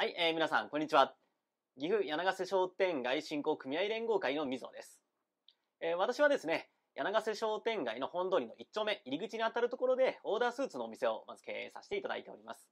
はい、えー、皆さん、こんにちは。岐阜柳瀬商店街振興組合連合会の水野です。えー、私はですね、柳瀬商店街の本通りの1丁目入り口にあたるところで、オーダースーツのお店をまず経営させていただいております。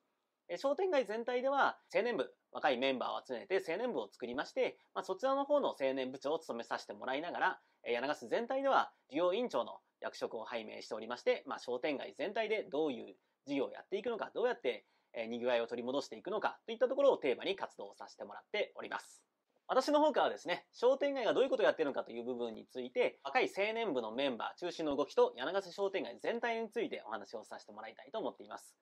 えー、商店街全体では、青年部、若いメンバーを集めて青年部を作りまして、まあ、そちらの方の青年部長を務めさせてもらいながら、えー、柳瀬全体では、事業委員長の役職を拝命しておりまして、まあ、商店街全体でどういう事業をやっていくのか、どうやってえ賑わいを取り戻していくのかといったところをテーマに活動させてもらっております。私の方からですね、商店街がどういうことをやってるのかという部分について、若い青年部のメンバー中心の動きと柳ヶ瀬商店街全体についてお話をさせてもらいたいと思っています。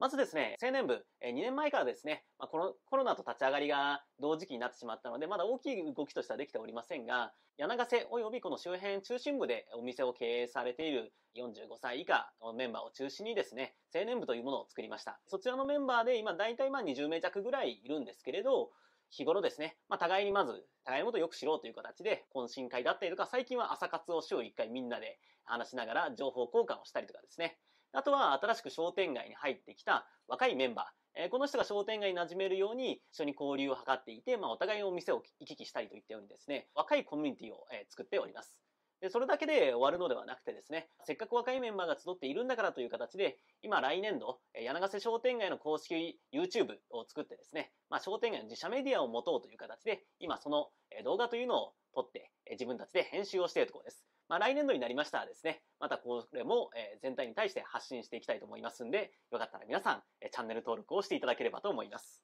まずですね、青年部、2年前からですね、まあ、このコロナと立ち上がりが同時期になってしまったので、まだ大きい動きとしてはできておりませんが、柳瀬及びこの周辺中心部でお店を経営されている45歳以下のメンバーを中心にですね、青年部というものを作りました。そちらのメンバーで今大体まあ20名弱ぐらいいるんですけれど、日頃ですね、まあ、互いにまず、互いのことをよく知ろうという形で、懇親会だったりとか、最近は朝活を週1回みんなで話しながら情報交換をしたりとかですね、あとは新しく商店街に入ってきた若いメンバー、えこの人が商店街に馴染めるように一緒に交流を図っていて、まあ、お互いのお店を行き来したりといったようにですね、若いコミュニティを、え作っております。で、それだけで終わるのではなくてですね、せっかく若いメンバーが集っているんだからという形で、今来年度、柳瀬商店街の公式 YouTube を作ってですね、まあ、商店街の自社メディアを持とうという形で、今その動画というのを撮って、自分たちで編集をしているところです。まあ、来年度になりましたらですね、またこれも、え全体に対して発信していきたいと思いますんで、よかったら皆さん、えチャンネル登録をしていただければと思います。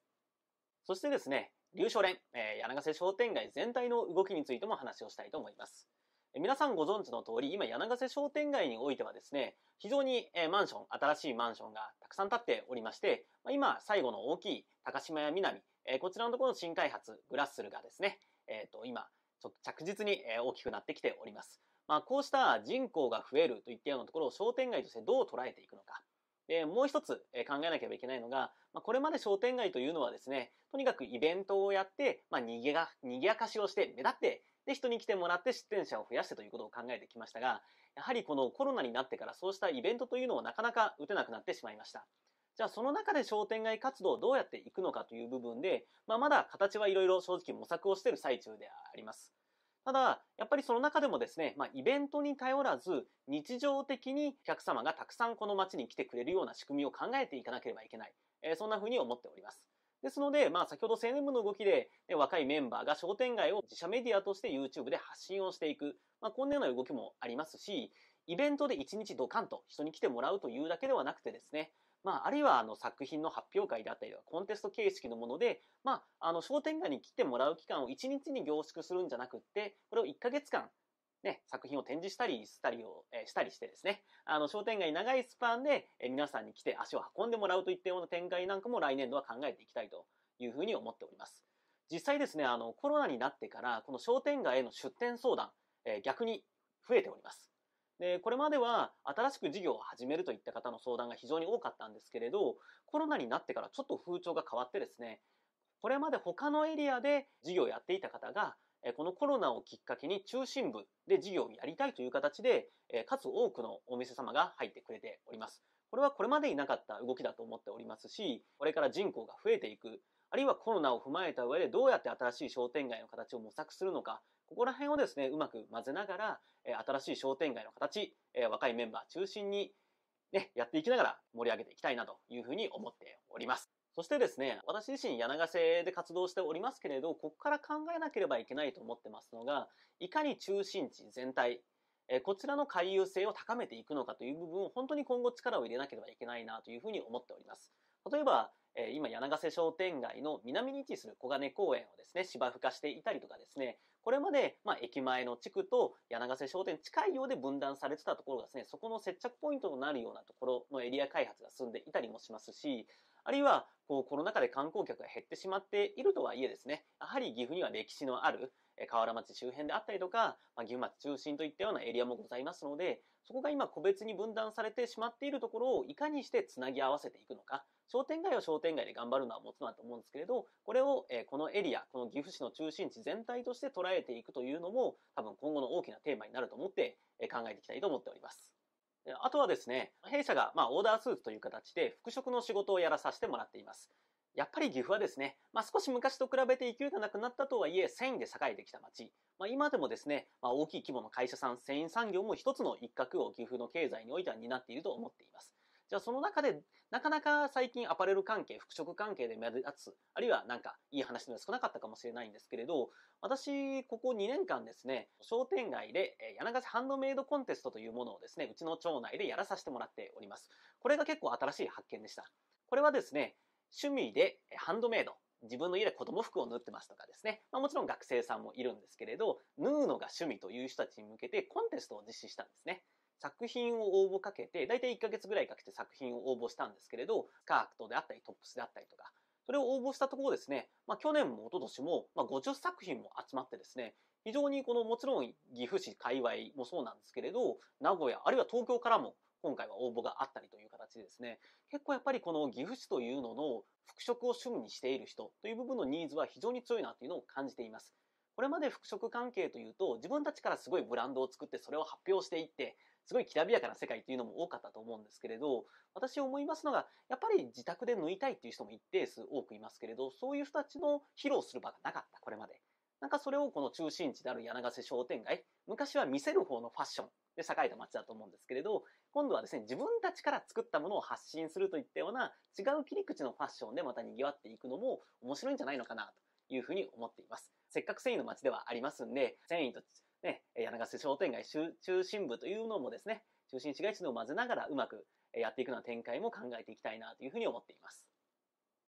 そしてですね、流暢連、え柳ヶ瀬商店街全体の動きについても話をしたいと思います。皆さんご存知の通り、今柳ヶ瀬商店街においてはですね、非常に、えマンション、新しいマンションがたくさん建っておりまして、ま今最後の大きい高島屋南、えこちらのところの新開発、グラッスルがですね、えっ、ー、と、今、着実に、え大きくなってきております。まあ、こうした人口が増えるといったようなところを商店街としてどう捉えていくのか。で、もう一つ考えなければいけないのが、まあ、これまで商店街というのはですね、とにかくイベントをやって、まあ、逃げが、やかしをして、目立って、で、人に来てもらって出店者を増やしてということを考えてきましたが、やはりこのコロナになってからそうしたイベントというのをなかなか打てなくなってしまいました。じゃあその中で商店街活動をどうやっていくのかという部分で、まあ、まだ形はいろいろ正直模索をしている最中であります。ただ、やっぱりその中でもですね、まあ、イベントに頼らず、日常的にお客様がたくさんこの街に来てくれるような仕組みを考えていかなければいけない。えー、そんな風に思っております。ですので、まあ、先ほど青年部の動きで、ね、若いメンバーが商店街を自社メディアとして YouTube で発信をしていく。まあ、こんなような動きもありますし、イベントで一日ドカンと人に来てもらうというだけではなくてですね、まあ、あるいはあの作品の発表会であったりとか、コンテスト形式のもので、まあ、あの商店街に来てもらう期間を1日に凝縮するんじゃなくって、これを1ヶ月間、ね、作品を展示したりしたりを、えー、したりしてですね、あの商店街長いスパンで、えー、皆さんに来て足を運んでもらうといったような展開なんかも来年度は考えていきたいというふうに思っております。実際ですね、あのコロナになってから、この商店街への出店相談、えー、逆に増えております。で、これまでは新しく事業を始めるといった方の相談が非常に多かったんですけれど、コロナになってからちょっと風潮が変わってですね、これまで他のエリアで事業をやっていた方が、このコロナをきっかけに中心部で事業をやりたいという形で、数多くのお店様が入ってくれております。これはこれまでになかった動きだと思っておりますし、これから人口が増えていくあるいはコロナを踏まえた上でどうやって新しい商店街の形を模索するのか、ここら辺をですね、うまく混ぜながら、新しい商店街の形、若いメンバー中心に、ね、やっていきながら盛り上げていきたいなというふうに思っております。そしてですね、私自身柳ヶ瀬で活動しておりますけれど、ここから考えなければいけないと思ってますのが、いかに中心地全体、えこちらの回遊性を高めていくのかという部分を本当に今後力を入れなければいけないなというふうに思っております。例えば、えー、今柳瀬商店街の南に位置する小金公園をですね芝生化していたりとかですねこれまで、まあ、駅前の地区と柳瀬商店近いようで分断されてたところがですねそこの接着ポイントとなるようなところのエリア開発が進んでいたりもしますしあるいはこうコロナ禍で観光客が減ってしまっているとはいえですねやはり岐阜には歴史のある河原町周辺であったりとか、まあ、阜町中心といったようなエリアもございますので、そこが今個別に分断されてしまっているところをいかにしてつなぎ合わせていくのか、商店街を商店街で頑張るのはもちろんだと思うんですけれど、これを、えこのエリア、この岐阜市の中心地全体として捉えていくというのも、多分今後の大きなテーマになると思って、え考えていきたいと思っております。あとはですね、弊社が、まあ、オーダースーツという形で服飾の仕事をやらさせてもらっています。やっぱり岐阜はですね、まあ、少し昔と比べて勢いがなくなったとはいえ、繊維で栄えてきた町。まあ、今でもですね、まあ、大きい規模の会社さん、繊維産業も一つの一角を岐阜の経済においては担っていると思っています。じゃあその中で、なかなか最近アパレル関係、服飾関係で目立つ、あるいはなんかいい話の少なかったかもしれないんですけれど、私、ここ2年間ですね、商店街で柳ヶ瀬ハンドメイドコンテストというものをですね、うちの町内でやらさせてもらっております。これが結構新しい発見でした。これはですね、趣味でハンドメイド自分の家で子供服を縫ってますとかですね、まあ、もちろん学生さんもいるんですけれど縫うのが趣味という人たちに向けてコンテストを実施したんですね作品を応募かけて大体1ヶ月ぐらいかけて作品を応募したんですけれどスカートであったりトップスであったりとかそれを応募したところですね、まあ、去年も一昨年も、まあ、50作品も集まってですね非常にこのもちろん岐阜市界隈もそうなんですけれど名古屋あるいは東京からも今回は応募があったりという形でですね、結構やっぱりこの岐阜市というのの服飾を趣味にしている人という部分のニーズは非常に強いなというのを感じています。これまで服飾関係というと、自分たちからすごいブランドを作ってそれを発表していって、すごいきらびやかな世界というのも多かったと思うんですけれど、私思いますのが、やっぱり自宅で縫いたいっていう人も一定数多くいますけれど、そういう人たちの披露する場がなかった、これまで。なんかそれをこの中心地である柳瀬商店街、昔は見せる方のファッションで栄えた街だと思うんですけれど、今度はですね、自分たちから作ったものを発信するといったような違う切り口のファッションでまた賑わっていくのも面白いんじゃないのかなというふうに思っています。せっかく繊維の街ではありますんで、繊維とね、柳ヶ瀬商店街中心部というのもですね、中心市街地のを混ぜながらうまくやっていくような展開も考えていきたいなというふうに思っています。